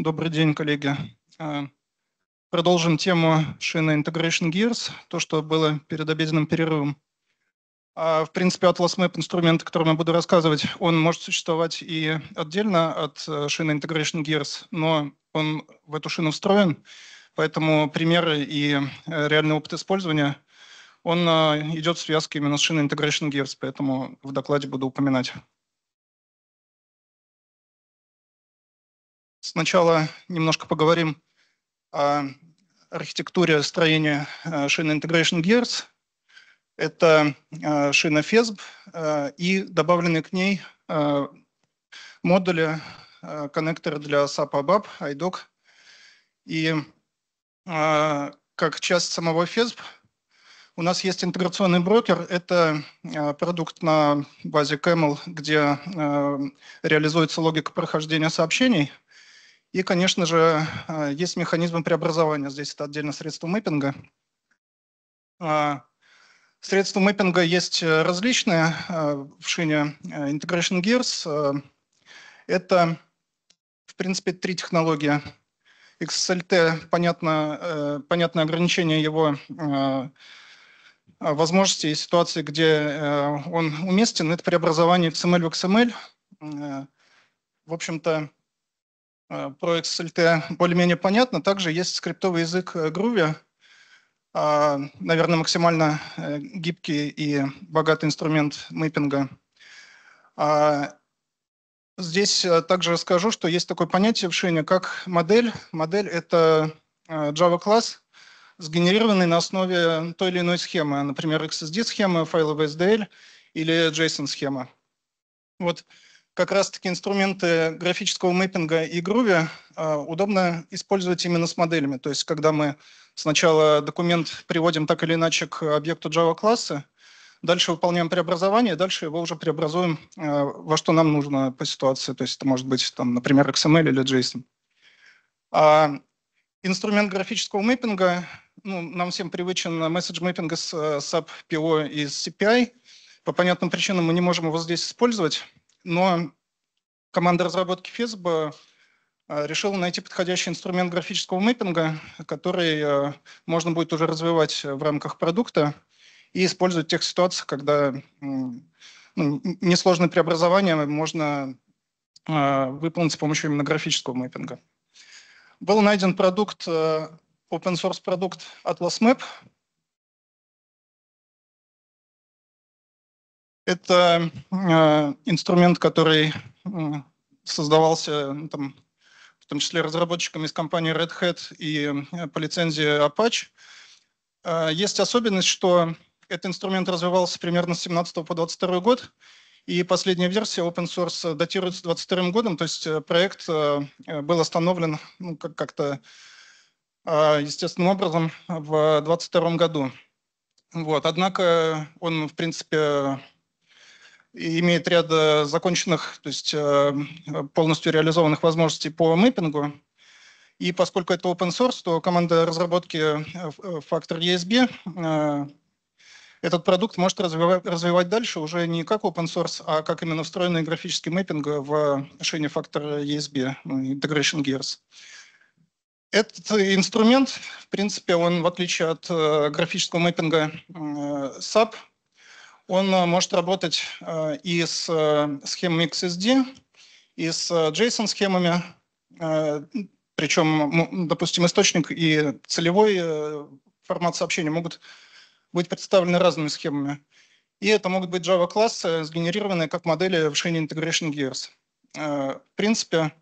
Добрый день, коллеги. Э, продолжим тему шины Integration Gears, то, что было перед обеденным перерывом. А, в принципе, Atlas Map, инструмент, о котором я буду рассказывать, он может существовать и отдельно от э, шины Integration Gears, но он в эту шину встроен, поэтому примеры и э, реальный опыт использования, он идет в связке именно с шиной Integration Gears, поэтому в докладе буду упоминать. Сначала немножко поговорим о архитектуре строения шины э, Integration Gears. Это шина э, FESB э, и добавлены к ней модули, коннекторы для SAP ABAP, IDOC. И как часть самого FESB у нас есть интеграционный брокер. Это продукт на базе Camel, где реализуется логика прохождения сообщений – и, конечно же, э, есть механизмы преобразования. Здесь это отдельно средства мэппинга. А, средства мэппинга есть э, различные э, в шине Integration Gears. Это, в принципе, три технологии. XSLT, понятно, понятное ограничение его возможностей и ситуации, где он уместен, это преобразование XML в XML. В общем-то, Э, про XLT более-менее понятно. Также есть скриптовый язык э, Groovy, а, наверное, максимально э, гибкий и богатый инструмент мэппинга. А, здесь также расскажу, что есть такое понятие в шине, как модель. Модель — это Java-класс, сгенерированный на основе той или иной схемы, например, XSD-схемы, файловая SDL или JSON-схема. Вот как раз-таки инструменты графического мэппинга и груви а, удобно использовать именно с моделями. То есть когда мы сначала документ приводим так или иначе к объекту Java-класса, дальше выполняем преобразование, дальше его уже преобразуем а, во что нам нужно по ситуации. То есть это может быть, там, например, XML или JSON. А инструмент графического мэппинга, ну, нам всем привычен месседж мэппинга с SAP э, PO и с CPI. По понятным причинам мы не можем его здесь использовать, но команда разработки FISB э, решила найти подходящий инструмент графического мэппинга, который э, можно будет уже развивать в рамках продукта и использовать в тех ситуациях, когда ну, несложные преобразования можно э, выполнить с помощью именно графического мэппинга. Был найден продукт, open source продукт Atlas Map, Это э, инструмент, который создавался ну, там, в том числе разработчиками из компании Red Hat и э, по лицензии Apache. Э, есть особенность, что этот инструмент развивался примерно с 17 по 22 год, и последняя версия open source датируется 22 годом, то есть проект был остановлен ну, как-то естественным образом в 22 году. Вот. Однако он, в принципе, имеет ряд э, законченных, то есть э, полностью реализованных возможностей по мэппингу. И поскольку это open source, то команда разработки Factor э, ESB этот продукт может развивать, развивать дальше уже не как open source, а как именно встроенный графический мэппинг в шине Factor ESB, Integration Gears. Этот инструмент, в принципе, он, в отличие от э, графического мэппинга э, SAP, он э, может работать э, и с э, схемами XSD, и с JSON-схемами, причем, ну, допустим, источник и целевой формат сообщения могут быть представлены разными схемами. И это могут быть Java-классы, сгенерированные как модели в шине Integration Gears. В принципе,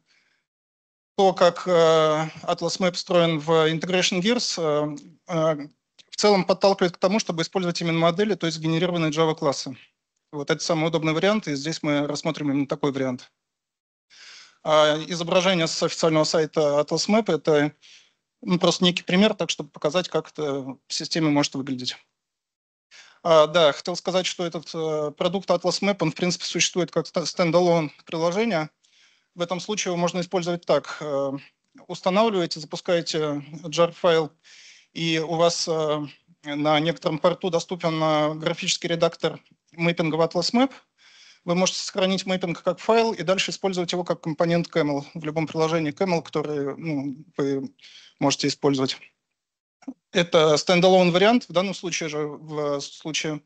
то, как Atlas Map встроен в Integration Gears, в целом подталкивает к тому, чтобы использовать именно модели, то есть генерированные Java-классы. Вот это самый удобный вариант, и здесь мы рассмотрим именно такой вариант. А изображение с официального сайта Atlas Map – это ну, просто некий пример, так чтобы показать, как это в системе может выглядеть. А, да, хотел сказать, что этот э, продукт Atlas Map, он, в принципе, существует как стендалон приложение. В этом случае его можно использовать так. Э, устанавливаете, запускаете jar-файл, и у вас э, на некотором порту доступен э, графический редактор Mapping в Atlas Map, вы можете сохранить мэппинг как файл и дальше использовать его как компонент Camel в любом приложении Camel, который ну, вы можете использовать. Это стендалон вариант. В данном случае же, в э, случае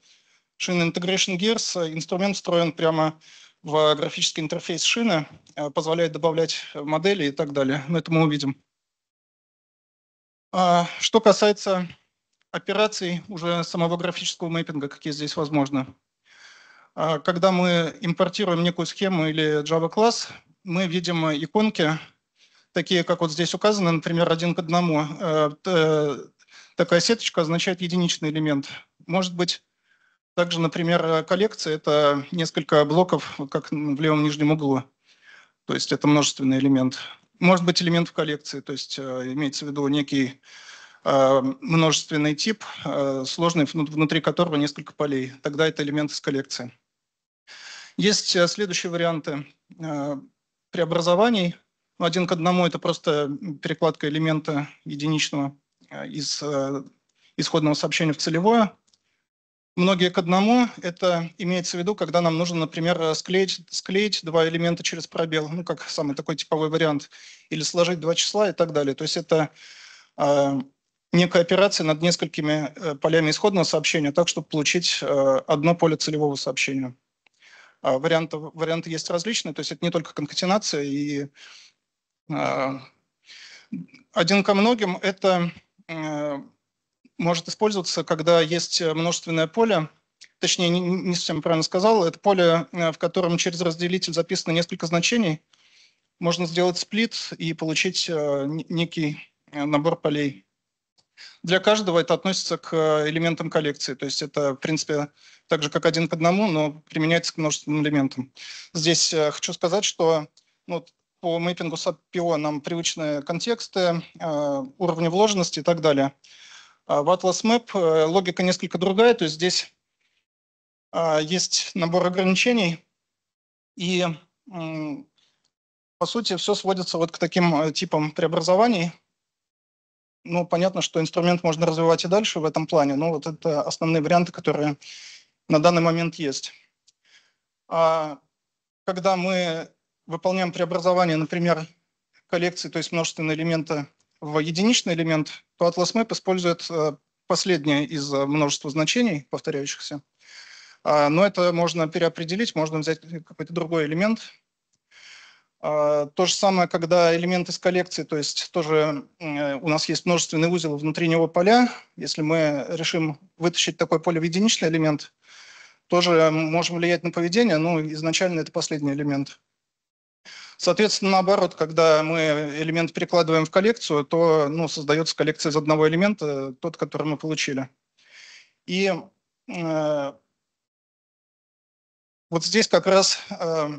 шины Integration Gears, инструмент встроен прямо в графический интерфейс шины, позволяет добавлять модели и так далее. Но это мы увидим. А, что касается операций уже самого графического мэппинга, какие здесь возможны. А, когда мы импортируем некую схему или Java класс, мы видим иконки, такие, как вот здесь указано, например, один к одному. А, такая сеточка означает единичный элемент. Может быть, также, например, коллекция – это несколько блоков, как в левом нижнем углу. То есть это множественный элемент может быть элемент в коллекции, то есть э, имеется в виду некий э, множественный тип, э, сложный, внутри которого несколько полей. Тогда это элемент из коллекции. Есть следующие варианты преобразований. Ну, один к одному – это просто перекладка элемента единичного из исходного сообщения в целевое. Многие к одному, это имеется в виду, когда нам нужно, например, склеить, склеить два элемента через пробел, ну, как самый такой типовой вариант, или сложить два числа и так далее. То есть это э, некая операция над несколькими э, полями исходного сообщения, так, чтобы получить э, одно поле целевого сообщения. А варианты, варианты есть различные, то есть это не только конкатенация. И, э, один ко многим – это... Э, может использоваться, когда есть э, множественное поле, точнее, не, совсем правильно сказал, это поле, э, в котором через разделитель записано несколько значений, можно сделать сплит и получить э, некий набор полей. Для каждого это относится к элементам коллекции, то есть это, в принципе, так же, как один к одному, но применяется к множественным элементам. Здесь хочу сказать, что ну, по мэппингу SAPPIO нам привычные контексты, уровни вложенности и так далее – а, в Atlas Map э, логика несколько другая, то есть здесь а, есть набор ограничений, и по сути все сводится вот к таким э, типам преобразований. Ну, понятно, что инструмент можно развивать и дальше в этом плане, но вот это основные варианты, которые на данный момент есть. А, когда мы выполняем преобразование, например, коллекции, то есть множественные элементы в единичный элемент, то Atlas Map использует э, последнее из э, множества значений, повторяющихся. А, но это можно переопределить, можно взять какой-то другой элемент. А, то же самое, когда элемент из коллекции, то есть тоже э, у нас есть множественный узел внутри него поля. Если мы решим вытащить такое поле в единичный элемент, тоже можем влиять на поведение, но ну, изначально это последний элемент. Соответственно, наоборот, когда мы элемент перекладываем в коллекцию, то ну, создается коллекция из одного элемента, тот, который мы получили. И э, вот здесь как раз э,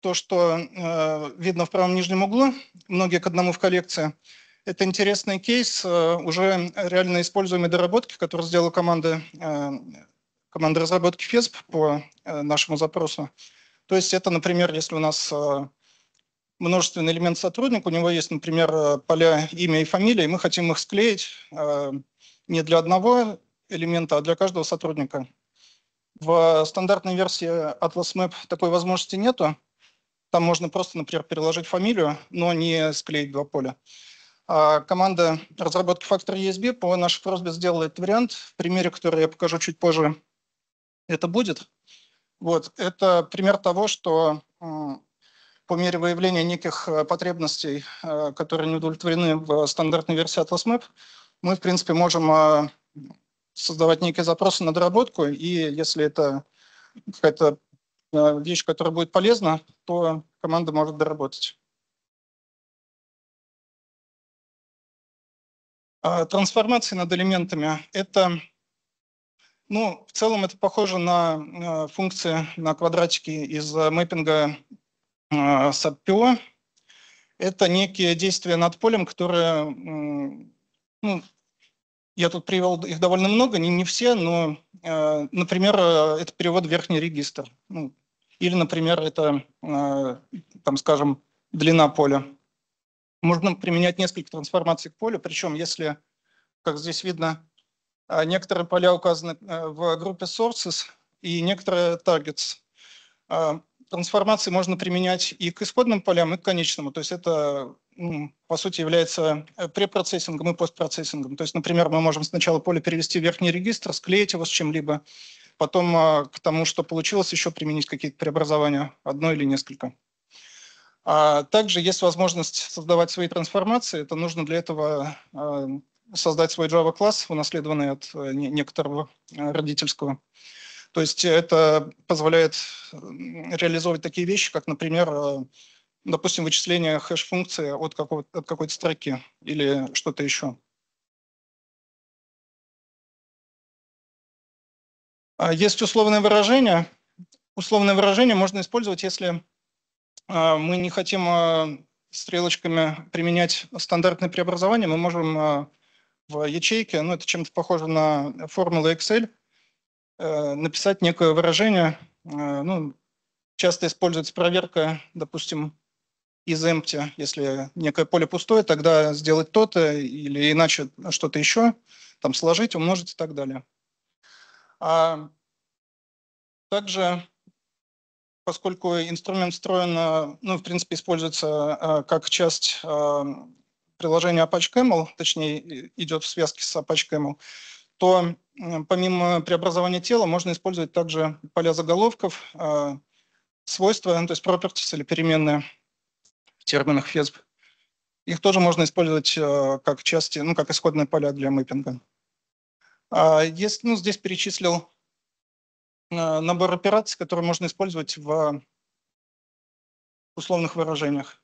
то, что э, видно в правом нижнем углу, многие к одному в коллекции, это интересный кейс э, уже реально используемой доработки, которую сделала команда, э, команда разработки FESP по э, нашему запросу. То есть это, например, если у нас э, множественный элемент сотрудник, у него есть, например, э, поля имя и фамилия, и мы хотим их склеить э, не для одного элемента, а для каждого сотрудника. В стандартной версии Atlas Map такой возможности нету. Там можно просто, например, переложить фамилию, но не склеить два поля. А команда разработки фактора ESB по нашей просьбе сделала этот вариант. В примере, который я покажу чуть позже, это будет. Вот. Это пример того, что по мере выявления неких э, потребностей, э, которые не удовлетворены в стандартной версии Atlas Map, мы, в принципе, можем э, создавать некие запросы на доработку, и если это какая-то вещь, которая будет полезна, то команда может доработать. А, трансформации над элементами – это ну, в целом это похоже на э, функции, на квадратики из э, мэппинга э, SAPPIO. Это некие действия над полем, которые, э, ну, я тут привел их довольно много, не, не все, но, э, например, э, это перевод в верхний регистр. Ну, или, например, это, э, там, скажем, длина поля. Можно применять несколько трансформаций к полю, причем если, как здесь видно, а некоторые поля указаны э, в группе sources и некоторые targets. А, трансформации можно применять и к исходным полям, и к конечному. То есть это, ну, по сути, является э, препроцессингом и постпроцессингом. То есть, например, мы можем сначала поле перевести в верхний регистр, склеить его с чем-либо, потом а, к тому, что получилось, еще применить какие-то преобразования, одно или несколько. также есть возможность создавать свои трансформации. Это нужно для этого создать свой Java-класс, унаследованный от э, некоторого э, родительского. То есть это позволяет реализовывать такие вещи, как, например, э, допустим, вычисление хэш-функции от, от какой-то строки или что-то еще. А есть условное выражение. Условное выражение можно использовать, если мы не хотим стрелочками применять стандартные преобразования, мы можем в ячейке, ну это чем-то похоже на формулы Excel, э, написать некое выражение, э, ну, часто используется проверка, допустим, из empty, если некое поле пустое, тогда сделать то-то или иначе что-то еще, там сложить, умножить и так далее. А также, поскольку инструмент встроен, э, ну, в принципе, используется как часть приложение Apache Camel, точнее, идет в связке с Apache Camel, то помимо преобразования тела можно использовать также поля заголовков, а, свойства, ну, то есть properties или переменные в терминах FESB. Их тоже можно использовать а, как части, ну, как исходные поля для мэппинга. А, есть, ну, здесь перечислил набор операций, которые можно использовать в условных выражениях.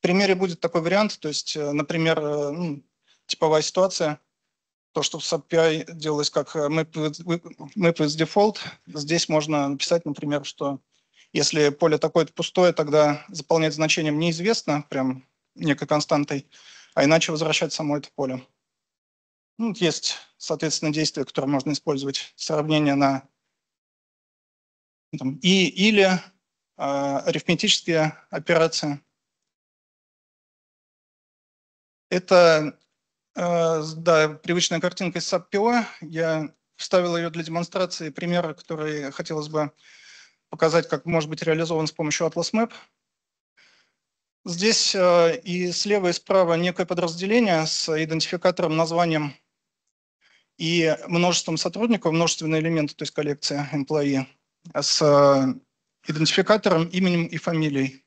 В примере будет такой вариант, то есть, э, например, э, ну, типовая ситуация, то, что в API делалось как э, map with default, здесь можно написать, например, что если поле такое-то пустое, тогда заполнять значением неизвестно, прям некой константой, а иначе возвращать само это поле. Ну, есть, соответственно, действия, которые можно использовать. Сравнение на там, и или э, арифметические операции – это э, да, привычная картинка из SAP PO. Я вставил ее для демонстрации примера, который хотелось бы показать, как может быть реализован с помощью Atlas Map. Здесь э, и слева, и справа некое подразделение с идентификатором, названием и множеством сотрудников, множественные элементы, то есть коллекция employee, с э, идентификатором, именем и фамилией.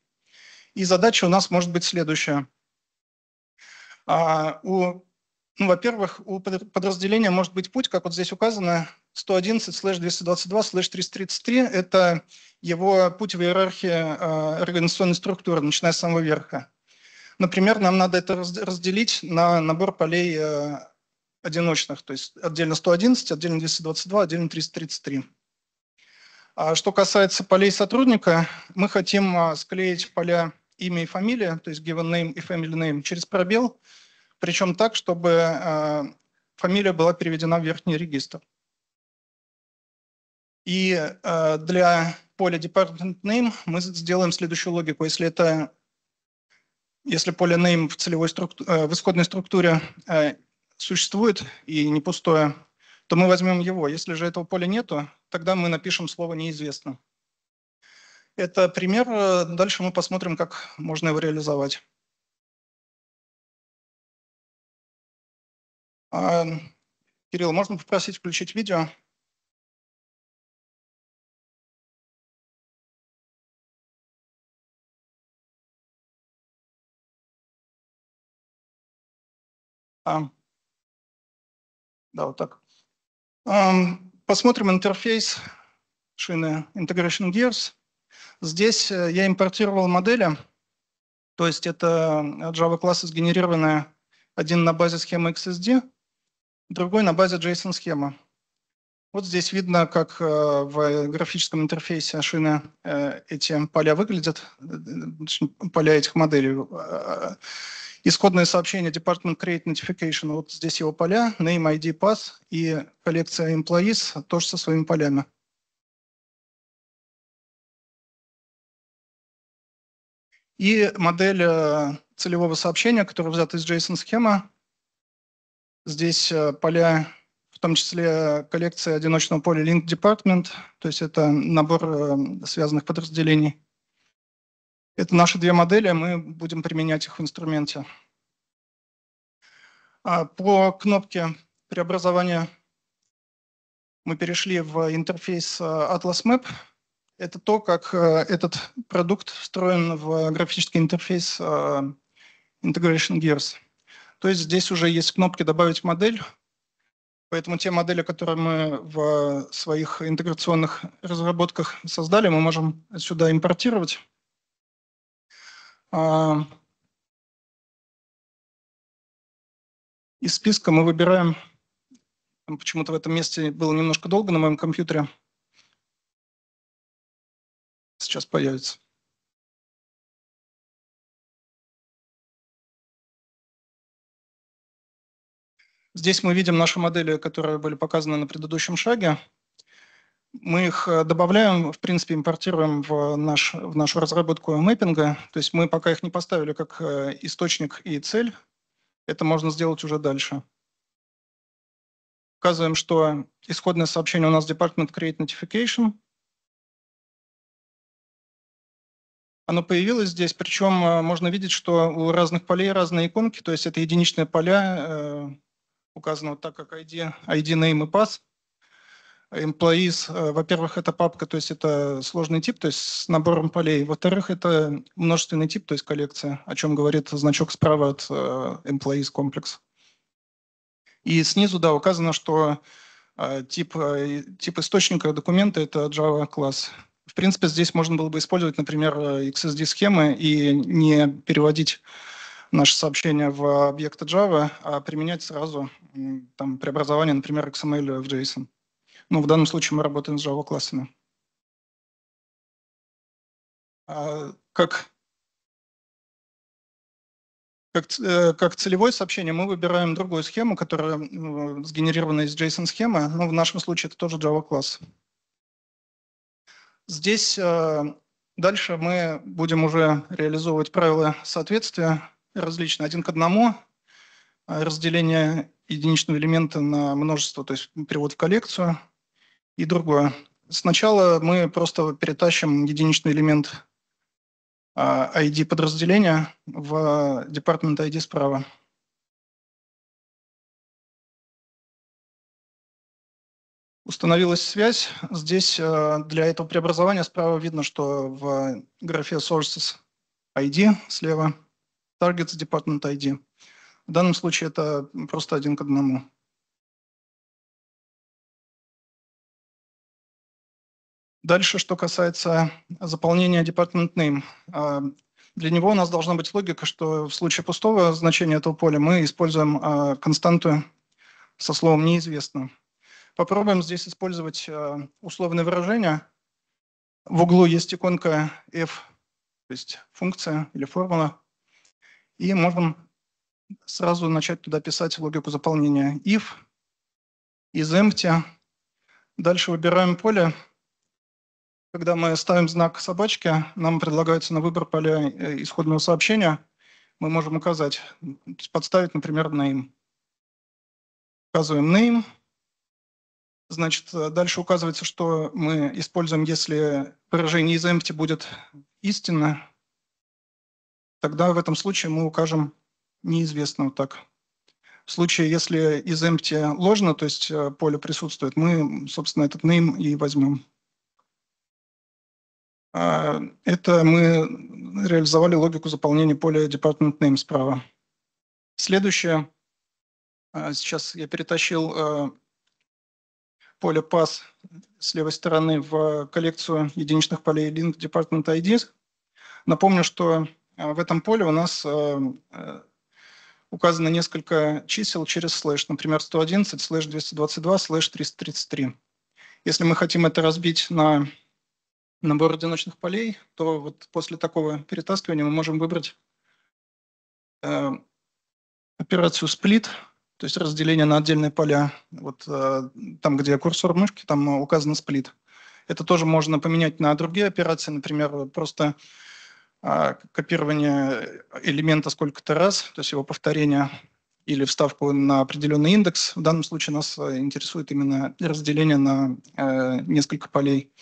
И задача у нас может быть следующая – а у, ну, во-первых, у подразделения может быть путь, как вот здесь указано, 111-222-333 – это его путь в иерархии э, организационной структуры, начиная с самого верха. Например, нам надо это разделить на набор полей э, одиночных, то есть отдельно 111, отдельно 222, отдельно 333. А что касается полей сотрудника, мы хотим э, склеить поля имя и фамилия, то есть given name и family name, через пробел, причем так, чтобы э, фамилия была переведена в верхний регистр. И э, для поля department name мы сделаем следующую логику. Если это если поле name в, целевой структу, э, в исходной структуре э, существует и не пустое, то мы возьмем его. Если же этого поля нету, тогда мы напишем слово «неизвестно». Это пример. Э, дальше мы посмотрим, как можно его реализовать. А, Кирилл, можно попросить включить видео? А. Да, вот так. Посмотрим интерфейс шины Integration Gears. Здесь э, я импортировал модели, то есть это э, Java классы, сгенерированные один на базе схемы XSD, другой на базе JSON схемы. Вот здесь видно, как э, в графическом интерфейсе шины эти поля выглядят, поля этих моделей. Исходное сообщение Department Create Notification, вот здесь его поля, name, ID, pass и коллекция employees тоже со своими полями. и модель э, целевого сообщения, которая взята из JSON-схемы. Здесь э, поля, в том числе коллекция одиночного поля link department, то есть это набор э, связанных подразделений. Это наши две модели, мы будем применять их в инструменте. А, по кнопке преобразования мы перешли в интерфейс Atlas Map, это то, как э, этот продукт встроен в графический интерфейс э, Integration Gears. То есть здесь уже есть кнопки «Добавить модель», поэтому те модели, которые мы в своих интеграционных разработках создали, мы можем сюда импортировать. А, из списка мы выбираем, почему-то в этом месте было немножко долго на моем компьютере, сейчас появится. Здесь мы видим наши модели, которые были показаны на предыдущем шаге. Мы их э, добавляем, в принципе, импортируем в, наш, в нашу разработку мэппинга. То есть мы пока их не поставили как э, источник и цель. Это можно сделать уже дальше. Указываем, что исходное сообщение у нас Department Create Notification – оно появилось здесь, причем э, можно видеть, что у разных полей разные иконки, то есть это единичные поля, э, указано вот так, как ID, ID name и pass. Employees, э, во-первых, это папка, то есть это сложный тип, то есть с набором полей. Во-вторых, это множественный тип, то есть коллекция, о чем говорит значок справа от employees комплекс. И снизу, да, указано, что тип, тип источника документа – это Java класс. В принципе, здесь можно было бы использовать, например, э, XSD-схемы и не переводить наше сообщение в объекты Java, а применять сразу там, преобразование, например, XML в JSON. Ну, в данном случае мы работаем с Java-классами. А, как как, э, как целевое сообщение мы выбираем другую схему, которая э, сгенерирована из JSON-схемы. Но ну, в нашем случае это тоже Java-класс. Здесь э, дальше мы будем уже реализовывать правила соответствия различные, один к одному, э, разделение единичного элемента на множество, то есть перевод в коллекцию и другое. Сначала мы просто перетащим единичный элемент э, ID подразделения в департамент ID справа. установилась связь. Здесь э, для этого преобразования справа видно, что в графе Sources ID слева Targets Department ID. В данном случае это просто один к одному. Дальше, что касается заполнения Department Name. Э, для него у нас должна быть логика, что в случае пустого значения этого поля мы используем э, константу со словом «неизвестно». Попробуем здесь использовать э, условное выражение. В углу есть иконка f, то есть функция или формула, и можем сразу начать туда писать логику заполнения if из empty. Дальше выбираем поле. Когда мы ставим знак собачки, нам предлагается на выбор поля э, исходного сообщения. Мы можем указать, подставить, например, name. Указываем name. Значит, э, дальше указывается, что мы используем, если выражение из empty будет истинно, тогда в этом случае мы укажем неизвестно вот так. В случае, если из empty ложно, то есть э, поле присутствует, мы, собственно, этот name и возьмем. А, это мы реализовали логику заполнения поля department name справа. Следующее. А, сейчас я перетащил э, поле пас с левой стороны в коллекцию единичных полей link department ID. Напомню, что э, в этом поле у нас э, э, указано несколько чисел через слэш, например, 111, слэш 222, слэш 333. Если мы хотим это разбить на набор одиночных полей, то вот после такого перетаскивания мы можем выбрать операцию split, то есть разделение на отдельные поля. Вот э, там, где курсор мышки, там э, указан сплит. Это тоже можно поменять на другие операции, например, просто а, копирование элемента сколько-то раз, то есть его повторение или вставку на определенный индекс. В данном случае нас э, интересует именно разделение на э, несколько полей.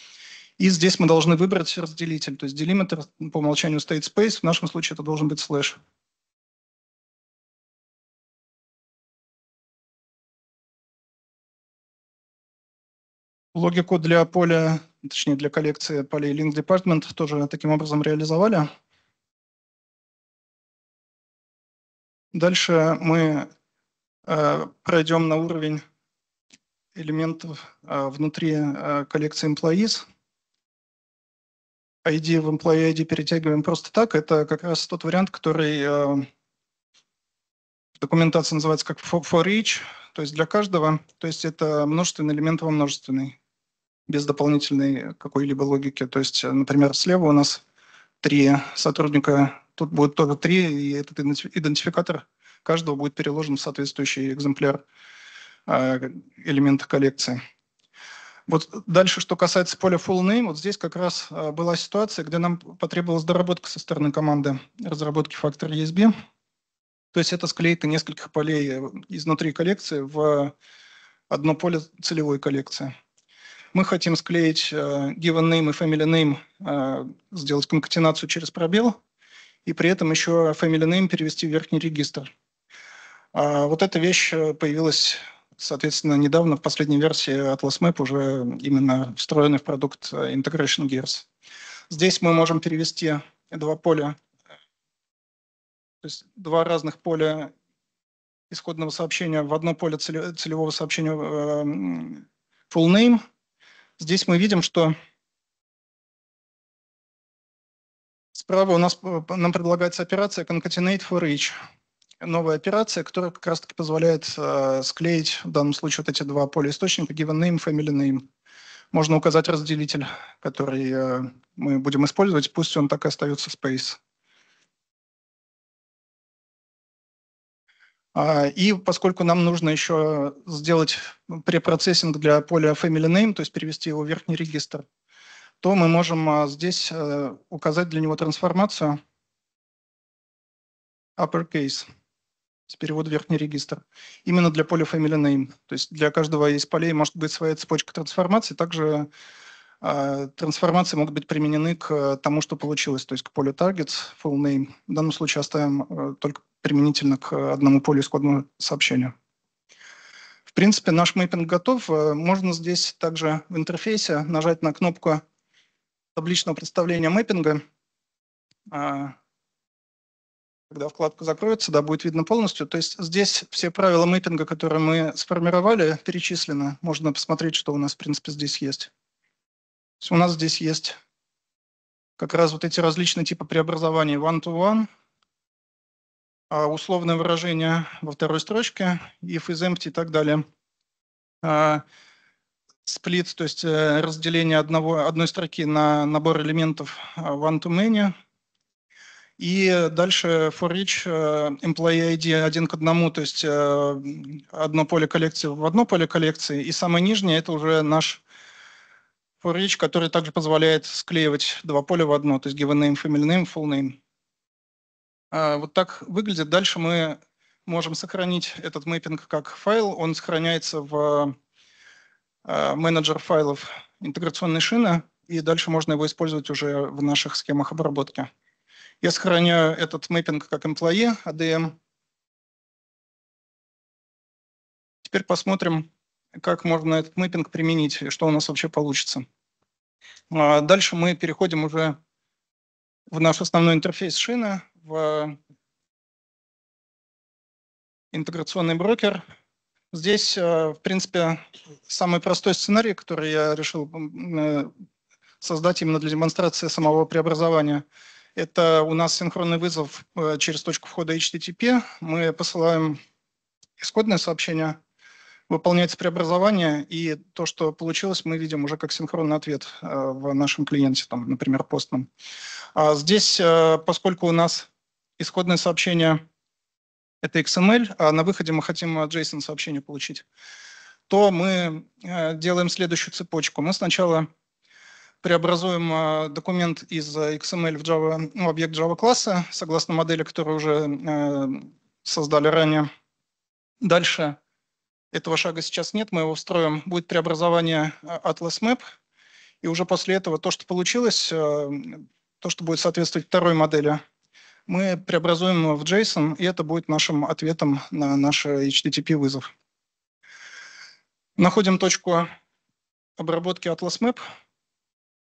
И здесь мы должны выбрать разделитель, то есть делиметр по умолчанию стоит space, в нашем случае это должен быть слэш. Логику для поля, точнее для коллекции полей link department тоже таким образом реализовали. Дальше мы э, пройдем на уровень элементов э, внутри э, коллекции employees. ID в employee ID перетягиваем просто так. Это как раз тот вариант, который э, в документации называется как for, for each, то есть для каждого. То есть это множественный элемент во множественный без дополнительной какой-либо логики. То есть, э, например, слева у нас три сотрудника, тут будет тоже три, и этот идентификатор каждого будет переложен в соответствующий экземпляр э, элемента коллекции. Вот дальше, что касается поля full name, вот здесь как раз э, была ситуация, где нам потребовалась доработка со стороны команды разработки фактора ESB. То есть это склейка нескольких полей изнутри коллекции в одно поле целевой коллекции. Мы хотим склеить э, given name и family name, э, сделать конкатенацию через пробел, и при этом еще family name перевести в верхний регистр. А вот эта вещь э, появилась, соответственно, недавно в последней версии Atlas Map, уже именно встроенный в продукт э, Integration Gears. Здесь мы можем перевести два поля, то есть два разных поля исходного сообщения в одно поле целевого сообщения э, full name Здесь мы видим, что справа у нас э, нам предлагается операция Concatenate for Each. Новая операция, которая как раз-таки позволяет э, склеить в данном случае вот эти два поля источника given name, family name. Можно указать разделитель, который э, мы будем использовать, пусть он так и остается space. А, и поскольку нам нужно еще сделать препроцессинг для поля family name, то есть перевести его в верхний регистр, то мы можем а, здесь э, указать для него трансформацию uppercase с перевода в верхний регистр. Именно для поля family name. То есть для каждого из полей может быть своя цепочка трансформации. Также а, трансформации могут быть применены к э, тому, что получилось, то есть к полю targets, full name. В данном случае оставим э, только применительно к одному полю исходного сообщения. В принципе, наш мэппинг готов. Э, можно здесь также в интерфейсе нажать на кнопку табличного представления мэппинга. А, когда вкладка закроется, да, будет видно полностью. То есть здесь все правила мэппинга, которые мы сформировали, перечислены. Можно посмотреть, что у нас, в принципе, здесь есть у нас здесь есть как раз вот эти различные типы преобразования one-to-one, -one, а, условное выражение во второй строчке, if is empty и так далее. Сплит, а, то есть э, разделение одного, одной строки на набор элементов а, one-to-many. И дальше for each э, employee ID один к одному, то есть э, одно поле коллекции в одно поле коллекции. И самое нижнее – это уже наш for each, который также позволяет склеивать два поля в одно, то есть given name, family name, full name. А, вот так выглядит. Дальше мы можем сохранить этот мэппинг как файл. Он сохраняется в а, менеджер файлов интеграционной шины, и дальше можно его использовать уже в наших схемах обработки. Я сохраняю этот мэппинг как employee ADM. Теперь посмотрим, как можно этот мэппинг применить, и что у нас вообще получится. А, дальше мы переходим уже в наш основной интерфейс шины, в интеграционный брокер. Здесь, а, в принципе, самый простой сценарий, который я решил э, создать именно для демонстрации самого преобразования. Это у нас синхронный вызов э, через точку входа HTTP. Мы посылаем исходное сообщение – выполняется преобразование, и то, что получилось, мы видим уже как синхронный ответ э, в нашем клиенте, там, например, постном. А здесь, э, поскольку у нас исходное сообщение – это XML, эм а на выходе мы хотим э, JSON-сообщение получить, то мы делаем следующую цепочку. Мы сначала преобразуем документ из XML эм в, Java, ну, объект Java класса, согласно модели, которую уже создали ранее. Дальше этого шага сейчас нет, мы его встроим. Будет преобразование э, Atlas Map, и уже после этого то, что получилось, э, то, что будет соответствовать второй модели, мы преобразуем в JSON, и это будет нашим ответом на наш HTTP вызов. Находим точку обработки Atlas Map.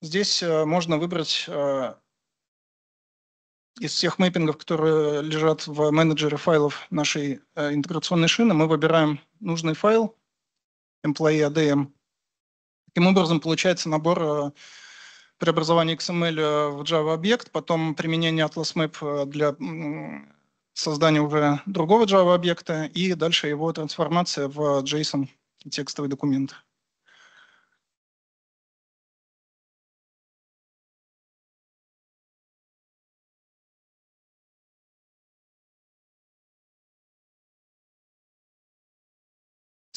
Здесь э, можно выбрать из всех мэппингов, которые лежат в менеджере файлов нашей э, интеграционной шины, мы выбираем нужный файл employee ADM. Таким образом, получается набор э, преобразования XML э, в Java объект, потом применение Atlas Map э, для создания уже другого Java объекта и дальше его трансформация в JSON текстовый документ.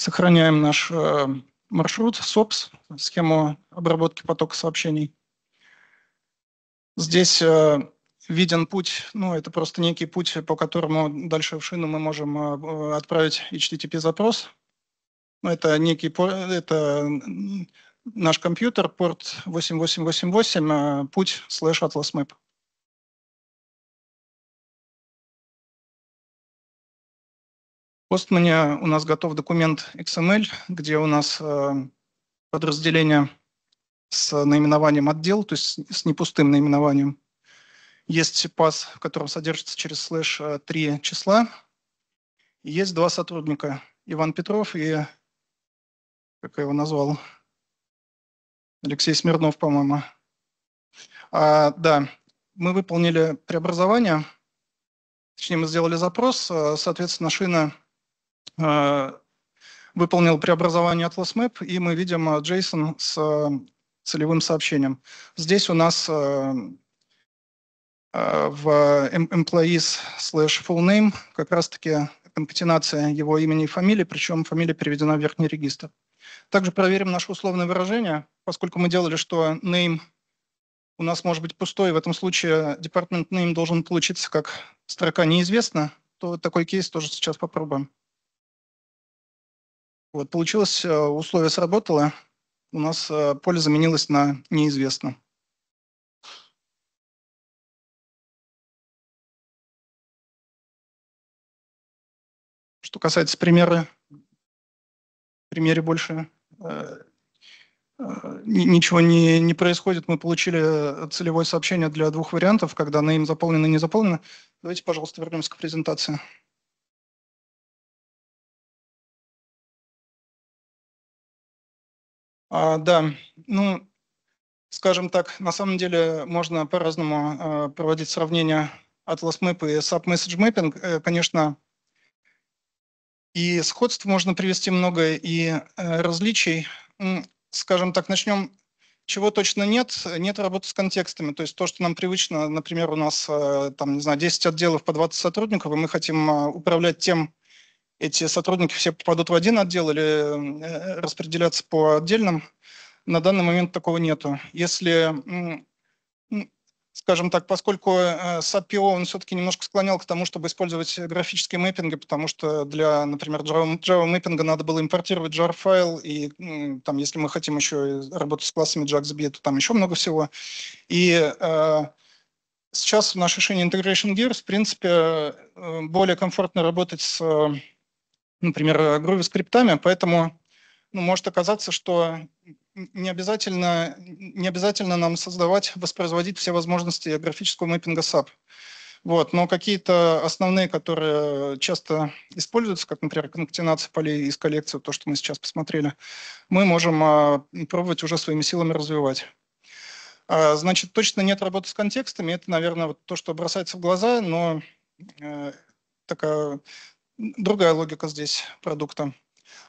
сохраняем наш э, маршрут SOPS, схему обработки потока сообщений. Здесь э, виден путь, ну, это просто некий путь, по которому дальше в шину мы можем э, отправить HTTP-запрос. Ну, это некий это наш компьютер, порт 8888, путь слэш atlas map. Postman у нас готов документ XML, где у нас э, подразделение с наименованием отдел, то есть с непустым наименованием. Есть пас, в котором содержится через слэш э, три числа. Есть два сотрудника, Иван Петров и, как я его назвал, Алексей Смирнов, по-моему. А, да, мы выполнили преобразование, точнее, мы сделали запрос, э, соответственно, шина Э, выполнил преобразование Atlas Map, и мы видим JSON э, с э, целевым сообщением. Здесь у нас в employees slash full как раз-таки конкатенация его имени и фамилии, причем фамилия переведена в верхний регистр. Также проверим наше условное выражение, поскольку мы делали, что name у нас может быть пустой, в этом случае department name должен получиться как строка неизвестна, то такой кейс тоже сейчас попробуем. Вот получилось, э, условие сработало, у нас э, поле заменилось на неизвестно. Что касается примера, примере больше э, ничего не, не происходит. Мы получили целевое сообщение для двух вариантов, когда name заполнено и не заполнено. Давайте, пожалуйста, вернемся к презентации. А, да, ну, скажем так, на самом деле можно по-разному э, проводить сравнение Atlas Map и SAP Message Mapping. Э, конечно, и сходств можно привести много, и э, различий. Скажем так, начнем чего точно нет, нет работы с контекстами. То есть то, что нам привычно, например, у нас э, там, не знаю, 10 отделов по 20 сотрудников, и мы хотим а, управлять тем, эти сотрудники все попадут в один отдел или э, распределяться по отдельным. На данный момент такого нету. Если, скажем так, поскольку SAP э, он все-таки немножко склонял к тому, чтобы использовать графические мэппинги, потому что для, например, Java, Java мэппинга надо было импортировать jar-файл, и там, если мы хотим еще работать с классами JAXB, то там еще много всего. И э, сейчас в наше решение Integration Gears, в принципе, более комфортно работать с например, груви э, скриптами, поэтому ну, может оказаться, что не обязательно, не обязательно нам создавать, воспроизводить все возможности графического мэппинга SAP. Вот, но какие-то основные, которые часто используются, как, например, конкатинация полей из коллекции, то, что мы сейчас посмотрели, мы можем а, пробовать уже своими силами развивать. А, значит, точно нет работы с контекстами. Это, наверное, вот то, что бросается в глаза, но э, такая другая логика здесь продукта.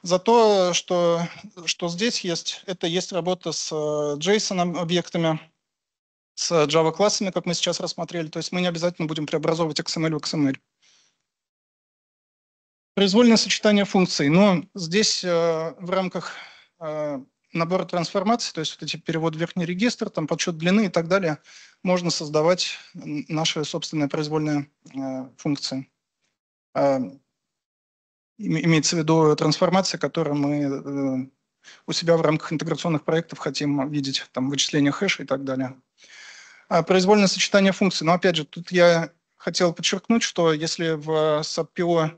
за то, что, что здесь есть, это есть работа с э, JSON объектами, с Java классами, как мы сейчас рассмотрели. То есть мы не обязательно будем преобразовывать XML в XML. Произвольное сочетание функций. Но здесь э, в рамках э, набора трансформаций, то есть вот эти перевод в верхний регистр, там подсчет длины и так далее, можно создавать наши собственные произвольные функции имеется в виду э, трансформация, которую мы э, у себя в рамках интеграционных проектов хотим видеть, там, вычисление хэша и так далее. А произвольное сочетание функций. Но опять же, тут я хотел подчеркнуть, что если в э, SAPPO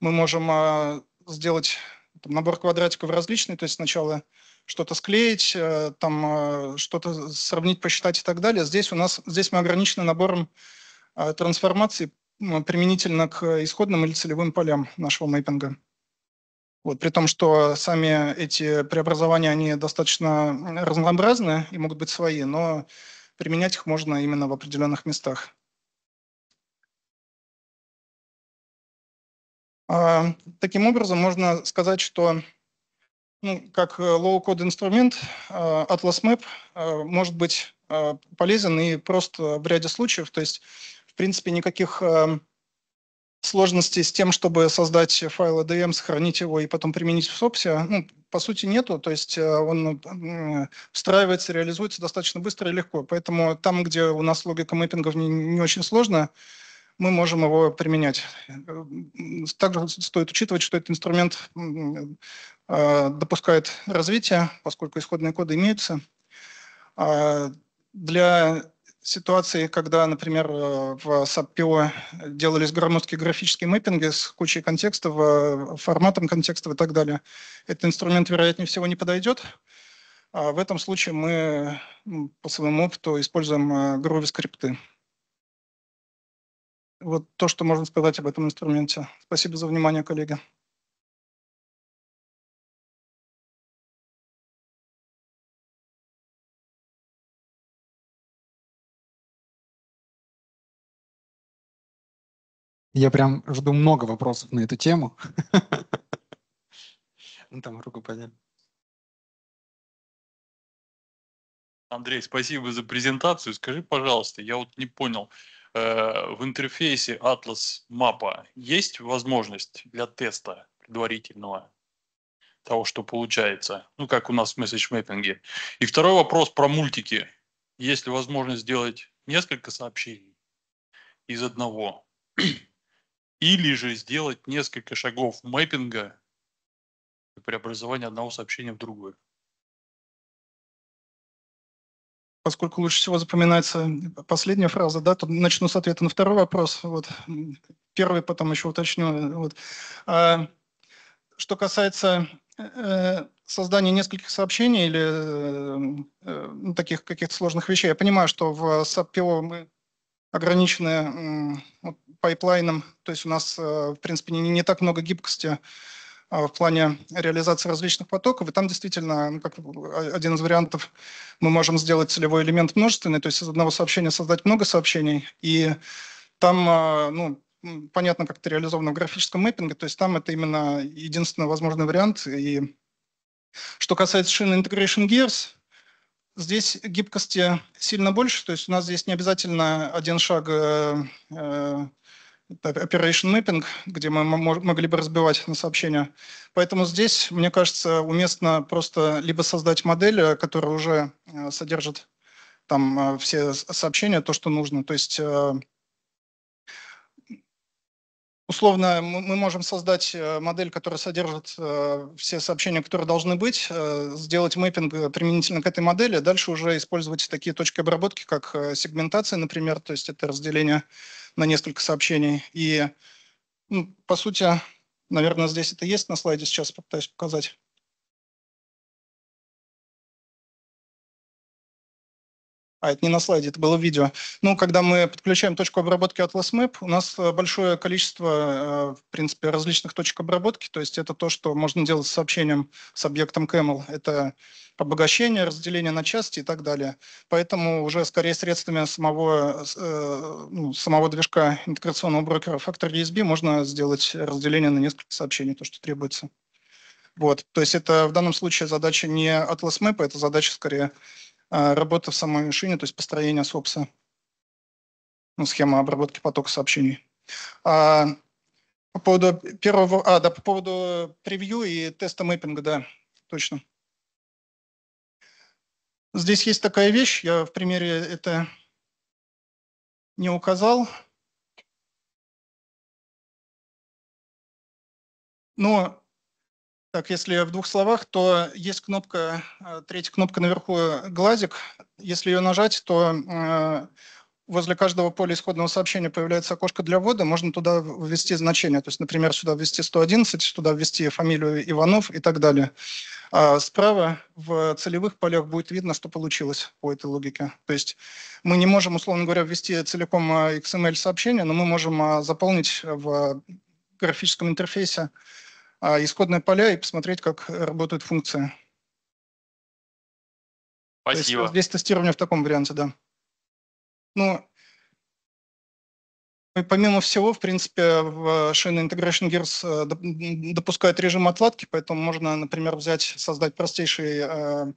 мы можем сделать там, набор квадратиков различный, то есть сначала что-то склеить, там что-то сравнить, посчитать и так далее. Здесь у нас здесь мы ограничены набором трансформаций применительно к исходным или целевым полям нашего мэппинга. Вот, при том, что сами эти преобразования, они достаточно разнообразны и могут быть свои, но применять их можно именно в определенных местах. А, таким образом, можно сказать, что ну, как low-code э, инструмент э, Atlas Map э, может быть полезен и просто в ряде случаев. То есть принципе, никаких эм, сложностей с тем, чтобы создать файл ADM, эм, сохранить его и потом применить в SOPS, ну, по сути, нету. То есть э, он э, встраивается, реализуется достаточно быстро и легко. Поэтому там, где у нас логика мэппингов не, не очень сложная, мы можем его применять. Э, также стоит учитывать, что этот инструмент допускает развитие, поскольку исходные коды имеются. А, для ситуации, когда, например, э, в SAP PO делались громоздкие графические мэппинги с кучей контекстов, э, форматом контекстов и так далее. Этот инструмент, вероятнее всего, не подойдет. А в этом случае мы по своему опыту используем э, Groovy скрипты. Вот то, что можно сказать об этом инструменте. Спасибо за внимание, коллеги. Я прям жду много вопросов на эту тему. Ну, там руку подняли. Андрей, спасибо за презентацию. Скажи, пожалуйста, я вот не понял, э, в интерфейсе Atlas Mapa есть возможность для теста предварительного того, что получается? Ну, как у нас в месседж мэппинге. И второй вопрос про мультики. Есть ли возможность сделать несколько сообщений из одного? Или же сделать несколько шагов мэппинга и преобразования одного сообщения в другое. Поскольку лучше всего запоминается последняя фраза, да, то начну с ответа на второй вопрос. Вот. Первый потом еще уточню. Вот. А, что касается э, э, создания нескольких сообщений или э, э, таких каких-то сложных вещей. Я понимаю, что в SAP PO мы ограничены э, вот, пайплайном. То есть у нас, э, в принципе, не, не так много гибкости а, в плане реализации различных потоков. И там действительно, ну, как один из вариантов, мы можем сделать целевой элемент множественный, то есть из одного сообщения создать много сообщений. И там, а, ну, понятно, как это реализовано в графическом мэппинге, то есть там это именно единственный возможный вариант. И что касается шины Integration Gears, здесь гибкости сильно больше, то есть у нас здесь не обязательно один шаг э, э operation mapping, где мы могли бы разбивать на сообщения. Поэтому здесь, мне кажется, уместно просто либо создать модель, э, которая уже э, содержит там э, все сообщения, то, что нужно. То есть условно мы можем создать модель, которая содержит все сообщения, которые должны быть, сделать мэппинг применительно к этой модели, дальше уже использовать такие точки обработки, как сегментация, например, то есть это разделение на несколько сообщений. И, ну, по сути, наверное, здесь это есть на слайде, сейчас попытаюсь показать. а это не на слайде, это было видео. Ну, когда мы подключаем точку обработки Atlas Map, у нас э, большое количество, э, в принципе, различных точек обработки, то есть это то, что можно делать с сообщением с объектом CAML. Это обогащение, разделение на части и так далее. Поэтому уже скорее средствами самого, э, ну, самого движка интеграционного брокера Factor ESB можно сделать разделение на несколько сообщений, то, что требуется. Вот. То есть это в данном случае задача не Atlas Map, это задача скорее а, работа в самой машине, то есть построение СОПСа, ну, схема обработки потока сообщений. А, по поводу первого, а, да, по поводу превью и теста мэппинга, да, точно. Здесь есть такая вещь, я в примере это не указал. Но так, если в двух словах, то есть кнопка, э, третья кнопка наверху э, глазик. Если ее нажать, то э, возле каждого поля исходного сообщения появляется окошко для ввода, можно туда ввести значение. То есть, например, сюда ввести 111, сюда ввести фамилию Иванов и так далее. А справа в целевых полях будет видно, что получилось по этой логике. То есть мы не можем, условно говоря, ввести целиком XML-сообщение, но мы можем заполнить в графическом интерфейсе а, исходные поля и посмотреть, как работают функции. Спасибо. То здесь тестирование в таком варианте, да. Ну, и помимо всего, в принципе, в шины Integration Gears э, допускает режим отладки, поэтому можно, например, взять, создать простейший, э,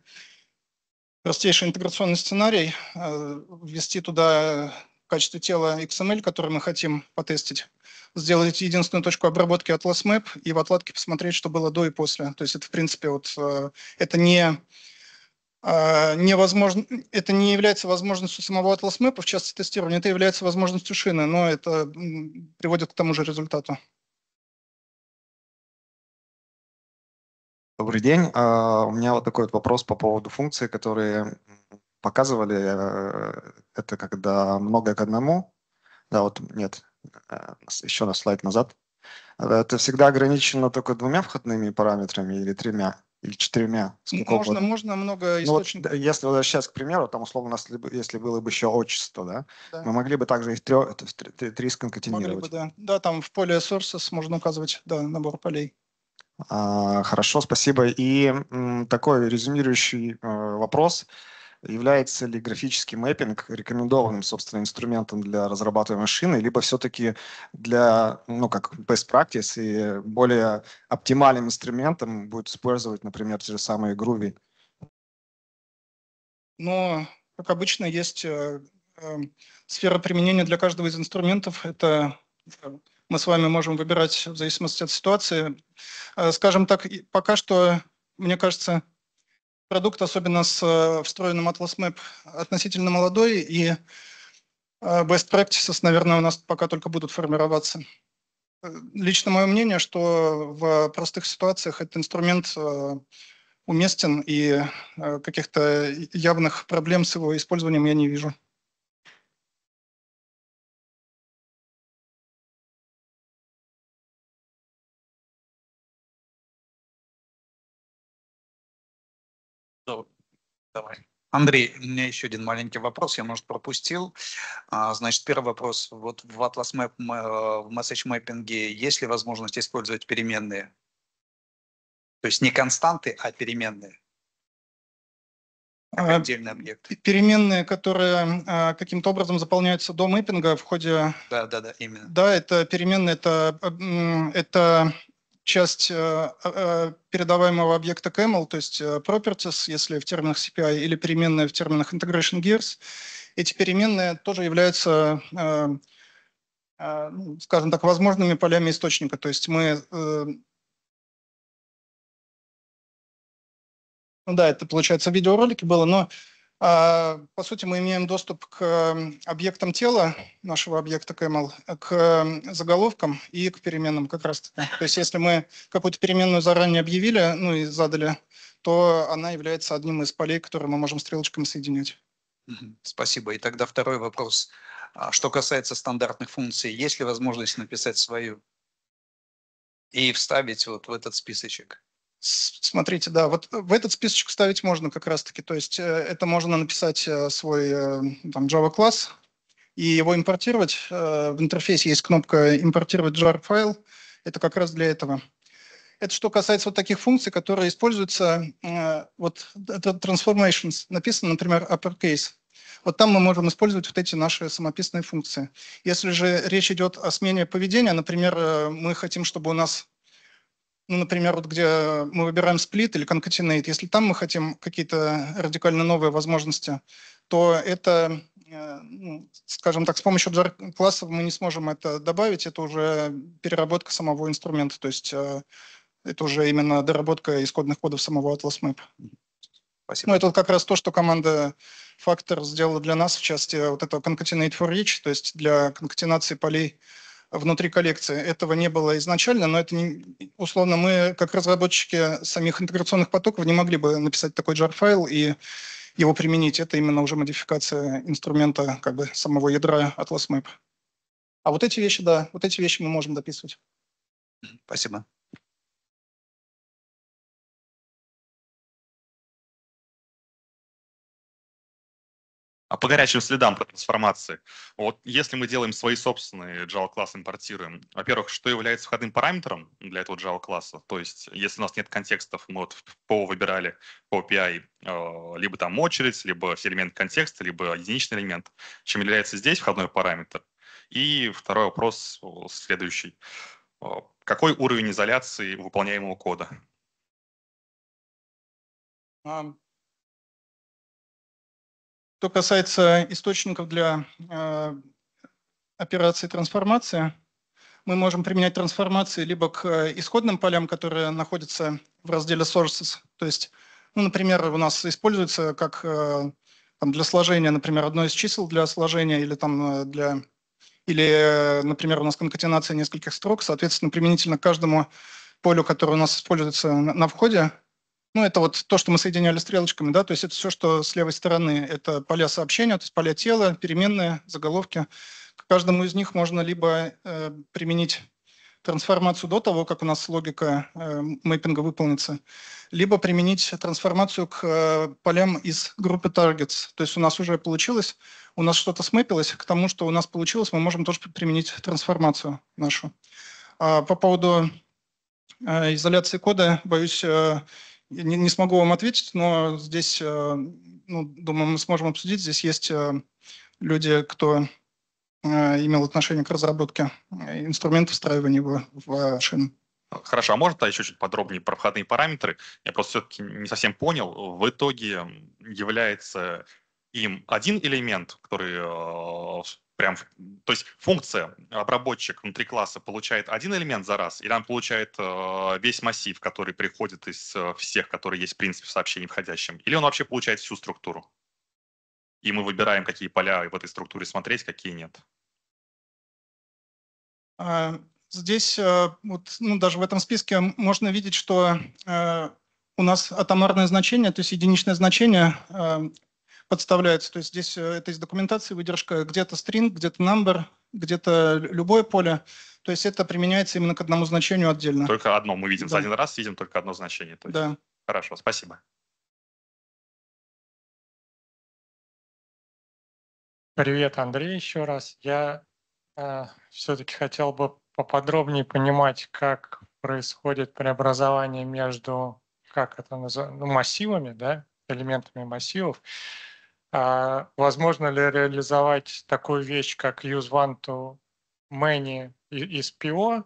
простейший интеграционный сценарий, э, ввести туда в качестве тела XML, который мы хотим потестить, сделать единственную точку обработки Atlas Map и в отладке посмотреть, что было до и после. То есть это, в принципе, вот э, это не э, невозможно, это не является возможностью самого Atlas Map в части тестирования, это является возможностью шины, но это приводит к тому же результату. Добрый день. А, у меня вот такой вот вопрос по поводу функции, которые показывали. Э, это когда многое к одному. Да, вот нет, Э, еще на слайд назад, э, это всегда ограничено только двумя входными параметрами или тремя? или четырьмя. Сколько можно, угодно. можно много источников. Ну, вот, э, если возвращаться к примеру, там условно, у нас, если было бы еще отчество, да, да. мы могли бы также их трех, три, три сконкатенировать. Могли бы, да. да, там в поле sources можно указывать да, набор полей. А, хорошо, спасибо. И м, такой резюмирующий э, вопрос. Э, является ли графический мэппинг рекомендованным, собственно, инструментом для разрабатываемой машины, либо все-таки для, ну, как best practice и более оптимальным инструментом будет использовать, например, те же самые Groovy? Но, как обычно, есть э, э, сфера применения для каждого из инструментов. Это э, мы с вами можем выбирать в зависимости от ситуации. Э, скажем так, пока что, мне кажется, продукт, особенно с э, встроенным Atlas Map, относительно молодой, и э, best practices, наверное, у нас пока только будут формироваться. Э, лично мое мнение, что в простых ситуациях этот инструмент уместен, и каких-то явных проблем с его использованием я не вижу. Давай. Андрей, у меня еще один маленький вопрос, я, может, пропустил. А, значит, первый вопрос. Вот в Atlas Map, э, в Message Mapping есть ли возможность использовать переменные? То есть не константы, а переменные? А, отдельный объект. Переменные, которые а, каким-то образом заполняются до мэппинга в ходе... Да, да, да, именно. Да, это переменные, это, это часть э, э, передаваемого объекта camel, то есть э, properties, если в терминах CPI, или переменная в терминах integration gears. Эти переменные тоже являются скажем так, возможными полями источника. То есть мы... Ну да, это, получается, в видеоролике было, но а, по сути, мы имеем доступ к объектам тела нашего объекта КМЛ, к заголовкам и к переменным как раз. -таки. То есть если мы какую-то переменную заранее объявили, ну и задали, то она является одним из полей, которые мы можем стрелочками соединять. Спасибо. И тогда второй вопрос. А что касается стандартных функций, есть ли возможность написать свою и вставить вот в этот списочек? Смотрите, да, вот э, в этот списочек ставить можно как раз-таки, то есть э, это можно написать э, свой там Java-класс и его импортировать. В интерфейсе есть кнопка «Импортировать jar-файл», это как раз для этого. Это что касается вот таких функций, которые используются, вот это transformations, написано, например, uppercase. Вот там мы можем использовать вот эти наши самописные функции. Если же речь идет о смене поведения, например, мы хотим, чтобы у нас ну, например, вот где мы выбираем сплит или concatenate, если там мы хотим какие-то радикально новые возможности, то это, э, ну, скажем так, с помощью jar-классов мы не сможем это добавить, это уже переработка самого инструмента, то есть э, это уже именно доработка исходных кодов самого Atlas Map. Спасибо. Ну, это вот как раз то, что команда Factor сделала для нас в части вот этого concatenate for each, то есть для конкатенации полей внутри коллекции. Этого не было изначально, но это не, условно мы, как разработчики самих интеграционных потоков, не могли бы написать такой jar-файл и его применить. Это именно уже модификация инструмента как бы самого ядра Atlas Map. А вот эти вещи, да, вот эти вещи мы можем дописывать. Спасибо. А по горячим следам про трансформации. Вот если мы делаем свои собственные Java-классы, импортируем, во-первых, что является входным параметром для этого Java-класса, то есть если у нас нет контекстов, мы вот по выбирали по API э, либо там очередь, либо все элементы контекста, либо единичный элемент, чем является здесь входной параметр. И второй вопрос э, следующий. Э, какой уровень изоляции выполняемого кода? Что касается источников для э, операции трансформации, мы можем применять трансформации либо к э, исходным полям, которые находятся в разделе sources, то есть, ну, например, у нас используется как э, там, для сложения, например, одно из чисел для сложения или там для или, например, у нас конкатенация нескольких строк, соответственно, применительно к каждому полю, которое у нас используется на входе, ну, это вот то, что мы соединяли стрелочками, да, то есть это все, что с левой стороны, это поля сообщения, то есть поля тела, переменные, заголовки. К каждому из них можно либо э, применить трансформацию до того, как у нас логика э, мэппинга выполнится, либо применить трансформацию к э, полям из группы targets. То есть у нас уже получилось, у нас что-то смэпилось, к тому, что у нас получилось, мы можем тоже применить трансформацию нашу. А по поводу э, изоляции кода, боюсь, э, я не, не смогу вам ответить, но здесь, э, ну, думаю, мы сможем обсудить. Здесь есть э, люди, кто э, имел отношение к разработке инструментов встраивания его в шину. Хорошо, а можно еще чуть подробнее про входные параметры? Я просто все-таки не совсем понял. В итоге является им один элемент, который прям, то есть функция э, обработчик внутри класса получает один элемент за раз, или он получает э, весь массив, который приходит из э, всех, которые есть в принципе в сообщении входящем, или он вообще получает всю структуру. И мы выбираем, какие поля в этой структуре смотреть, какие нет. А, здесь э, вот, ну, даже в этом списке можно видеть, что э, у нас атомарное значение, то есть единичное значение, э, подставляется. То есть здесь э, это из документации выдержка, где-то string, где-то number, где-то любое поле. То есть это применяется именно к одному значению отдельно. Только одно мы видим да. за один раз, видим только одно значение. То есть... Да. Хорошо, спасибо. Привет, Андрей, еще раз. Я э, все-таки хотел бы поподробнее понимать, как происходит преобразование между, как это называется, ну, массивами, да, элементами массивов а возможно ли реализовать такую вещь, как use one to many из PO,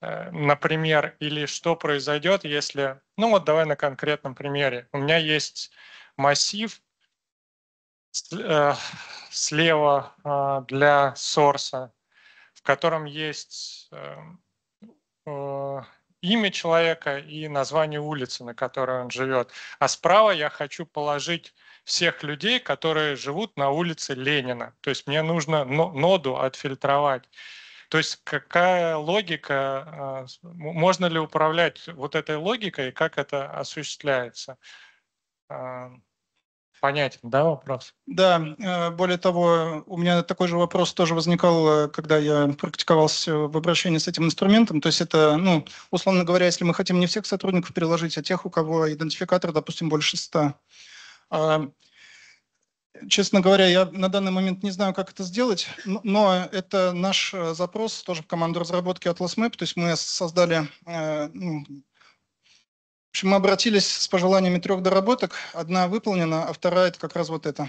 э, например, или что произойдет, если... Ну вот давай на конкретном примере. У меня есть массив э, слева э, для сорса, в котором есть имя человека и название улицы, на которой он живет. А справа я хочу положить всех людей, которые живут на улице Ленина. То есть мне нужно ноду отфильтровать. То есть какая логика, а, можно ли управлять вот этой логикой и как это осуществляется? А, понятен, да, вопрос? Да, э, более того, у меня такой же вопрос тоже возникал, э, когда я практиковался в обращении с этим инструментом. То есть это, ну, условно говоря, если мы хотим не всех сотрудников переложить, а тех, у кого идентификатор, допустим, больше 100. Эм, честно говоря, я на данный момент не знаю, как это сделать, но это наш э, запрос тоже в команду разработки Atlas Map. То есть мы создали, э, ну, в общем, мы обратились с пожеланиями трех доработок. Одна выполнена, а вторая это как раз вот это.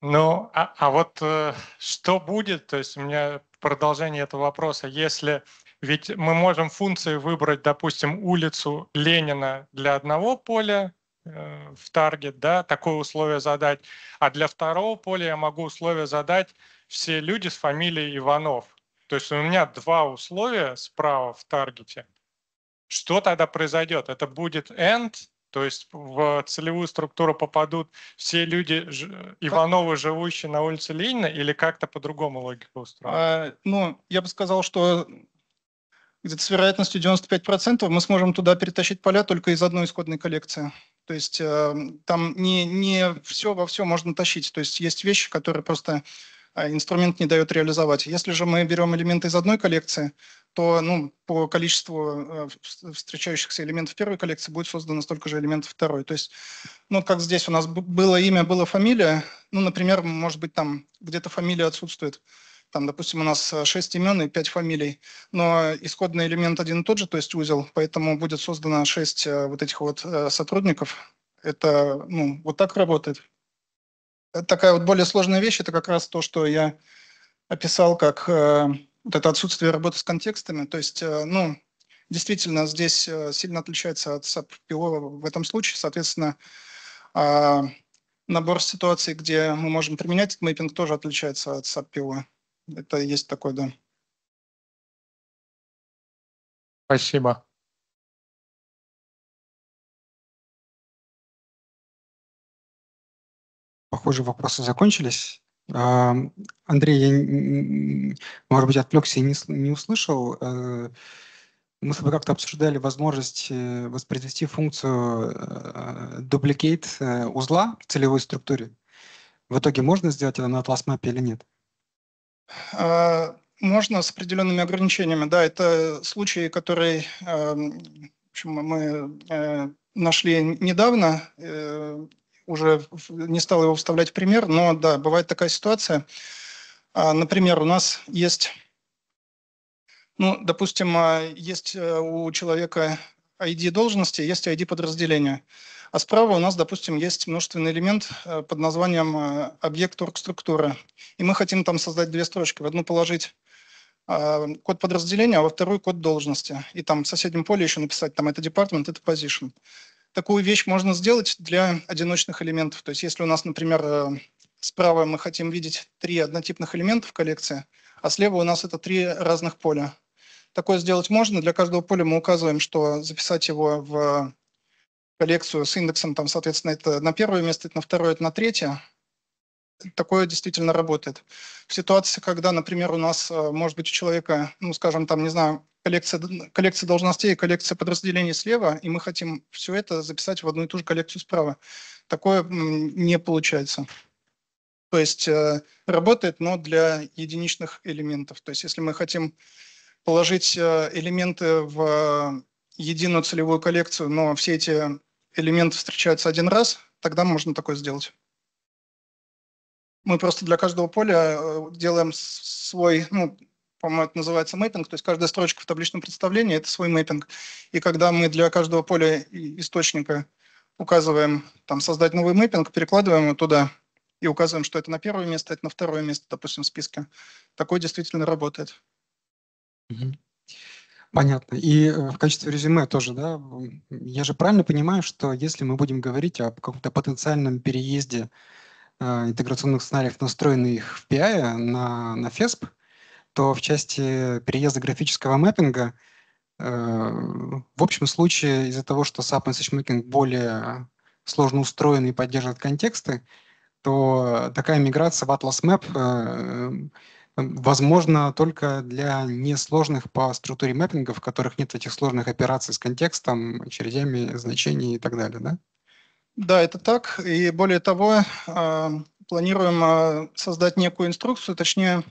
Ну, а, а вот э, что будет, то есть у меня продолжение этого вопроса, если ведь мы можем функции выбрать, допустим, улицу Ленина для одного поля, Э, в таргет, да, такое условие задать. А для второго поля я могу условие задать все люди с фамилией Иванов. То есть у меня два условия справа в таргете. Что тогда произойдет? Это будет end, то есть в целевую структуру попадут все люди э, Ивановы, живущие на улице Ленина, или как-то по-другому логика устроена? А, ну, я бы сказал, что где-то с вероятностью 95% мы сможем туда перетащить поля только из одной исходной коллекции. То есть эм, там не, не все во все можно тащить. То есть есть вещи, которые просто э, инструмент не дает реализовать. Если же мы берем элементы из одной коллекции, то ну, по количеству э, встречающихся элементов первой коллекции будет создано столько же элементов второй. То есть, ну, как здесь у нас было имя, была фамилия, ну, например, может быть, там где-то фамилия отсутствует, там, допустим, у нас 6 э, имен и 5 фамилий, но исходный элемент один и тот же, то есть узел, поэтому будет создано 6 э, вот этих вот э, сотрудников. Это, ну, вот так работает. Такая вот более сложная вещь, это как раз то, что я описал, как вот это отсутствие работы с контекстами. То есть, ну, действительно, здесь сильно отличается от SAP-PO в этом случае. Соответственно, а, набор ситуаций, где мы можем применять этот мейпинг, тоже отличается от SAP-PO. Это есть такой, да. Спасибо. Похоже, вопросы закончились. Андрей, я, может быть, отвлекся и не, услышал. Э, мы с тобой как-то обсуждали возможность э, воспроизвести функцию дубликейт э, узла в целевой структуре. В итоге можно сделать это на атлас-мапе или нет? А, можно с определенными ограничениями. Да, это случай, который эм, общем, мы э, нашли недавно. Э, уже не стал его вставлять в пример, но да, бывает такая ситуация. А, например, у нас есть, ну, допустим, а, есть э, у человека ID должности, есть ID подразделения. А справа у нас, допустим, есть множественный элемент э, под названием э, объект оргструктуры. И мы хотим там создать две строчки. В одну положить э, код подразделения, а во вторую код должности. И там в соседнем поле еще написать, там это департмент, это position. Такую вещь можно сделать для одиночных элементов. То есть если у нас, например, справа мы хотим видеть три однотипных элемента в коллекции, а слева у нас это три разных поля. Такое сделать можно. Для каждого поля мы указываем, что записать его в коллекцию с индексом, там, соответственно, это на первое место, это на второе, это на третье. Такое действительно работает. В ситуации, когда, например, у нас, э, может быть, у человека, ну, скажем, там, не знаю, коллекция, коллекция должностей и коллекция подразделений слева, и мы хотим все это записать в одну и ту же коллекцию справа. Такое не получается. То есть э, работает, но для единичных элементов. То есть если мы хотим положить э, элементы в единую целевую коллекцию, но все эти элементы встречаются один раз, тогда можно такое сделать. Мы просто для каждого поля э, делаем свой, ну, по-моему, это называется мэппинг, то есть каждая строчка в табличном представлении – это свой мэппинг. И когда мы для каждого поля источника указываем, там, создать новый мэппинг, перекладываем его туда и указываем, что это на первое место, это на второе место, допустим, в списке, такое действительно работает. Mm-hmm. Понятно. И э, в качестве резюме тоже, да, я же правильно понимаю, что если мы будем говорить о каком-то потенциальном переезде э, интеграционных сценариев, настроенных в PI на, на FESP, то в части переезда графического мэппинга э, в общем случае из-за того, что SAP Message Making более сложно устроен и поддерживает контексты, то такая миграция в Atlas Map Эм, возможно только для несложных по структуре мэппингов, в которых нет этих сложных операций с контекстом, очередями значений и так далее, да? Да, это так. И более того, а, планируем а, создать некую инструкцию, точнее,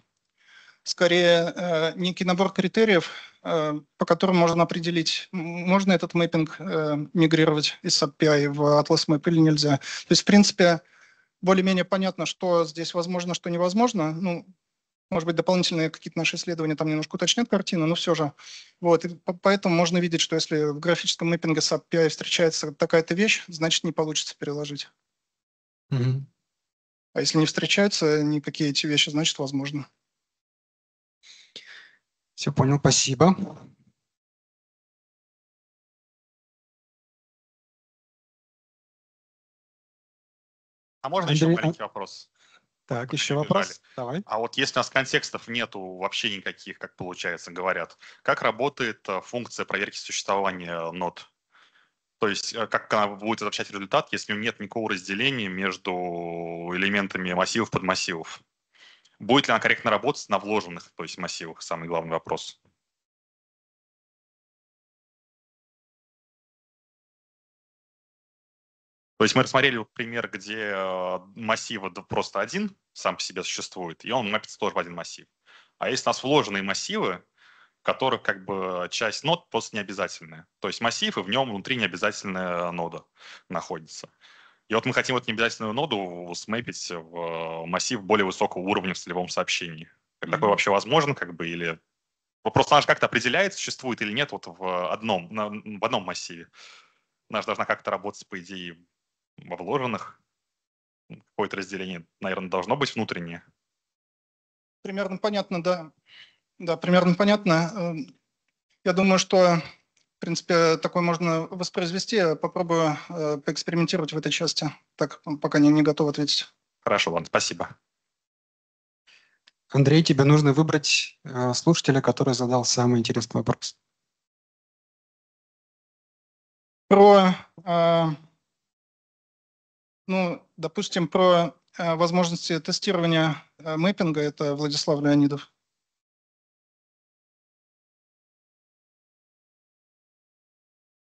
скорее э, некий набор критериев, э, по которым можно определить, можно этот мэппинг э, мигрировать из API в Atlas Map или нельзя. То есть, в принципе, более-менее понятно, что здесь возможно, что невозможно. Ну, может быть, дополнительные какие-то наши исследования там немножко уточнят картину, но все же. Вот, поэтому можно видеть, что если в графическом мэппинге с API встречается такая-то вещь, значит, не получится переложить. Угу. А если не встречаются никакие эти вещи, значит, возможно. Все понял, спасибо. А можно Андрей, еще а маленький вопрос? Так, еще вопрос. Давай. А вот если у нас контекстов нету вообще никаких, как получается, говорят, как работает э, функция проверки существования нот? То есть э, как она будет возвращать результат, если нет никакого разделения между элементами массивов под массивов, Будет ли она корректно работать на вложенных то есть массивах? Самый главный вопрос. То есть мы рассмотрели пример, где э, массива просто один сам по себе существует, и он мапится тоже в один массив. А есть у нас вложенные массивы, в которых как бы часть нод просто не обязательная. То есть массив, и в нем внутри необязательная нода находится. И вот мы хотим вот необязательную ноду смейпить в э, массив более высокого уровня в целевом сообщении. Как такое вообще возможно, как бы, или вопрос она же как-то определяет, существует или нет вот в одном, в одном массиве. Она же должна как-то работать, по идее, во вложенных. Ну, какое-то разделение, наверное, должно быть внутреннее. Примерно понятно, да. Да, примерно понятно. Эм, я думаю, что, в принципе, такое можно воспроизвести. Я попробую э, поэкспериментировать в этой части. Так, пока не, не готов ответить. Хорошо, ладно, спасибо. Андрей, тебе нужно выбрать э, слушателя, который задал самый интересный вопрос. Про э, ну, допустим, про э, возможности тестирования э, мэппинга, это Владислав Леонидов.